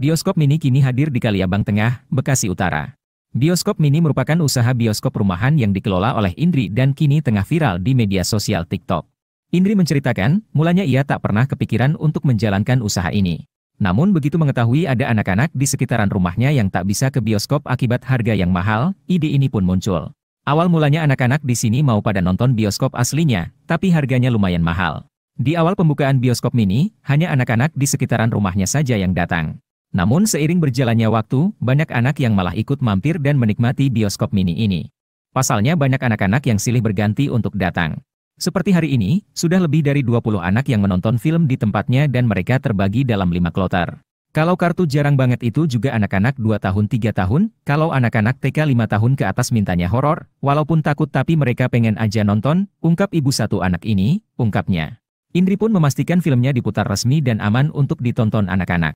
Bioskop Mini kini hadir di Kaliabang Tengah, Bekasi Utara. Bioskop Mini merupakan usaha bioskop rumahan yang dikelola oleh Indri dan kini tengah viral di media sosial TikTok. Indri menceritakan, mulanya ia tak pernah kepikiran untuk menjalankan usaha ini. Namun begitu mengetahui ada anak-anak di sekitaran rumahnya yang tak bisa ke bioskop akibat harga yang mahal, ide ini pun muncul. Awal mulanya anak-anak di sini mau pada nonton bioskop aslinya, tapi harganya lumayan mahal. Di awal pembukaan bioskop mini, hanya anak-anak di sekitaran rumahnya saja yang datang. Namun seiring berjalannya waktu, banyak anak yang malah ikut mampir dan menikmati bioskop mini ini. Pasalnya banyak anak-anak yang silih berganti untuk datang. Seperti hari ini, sudah lebih dari 20 anak yang menonton film di tempatnya dan mereka terbagi dalam 5 kloter. Kalau kartu jarang banget itu juga anak-anak 2 tahun 3 tahun, kalau anak-anak TK 5 tahun ke atas mintanya horor, walaupun takut tapi mereka pengen aja nonton, ungkap ibu satu anak ini, ungkapnya. Indri pun memastikan filmnya diputar resmi dan aman untuk ditonton anak-anak.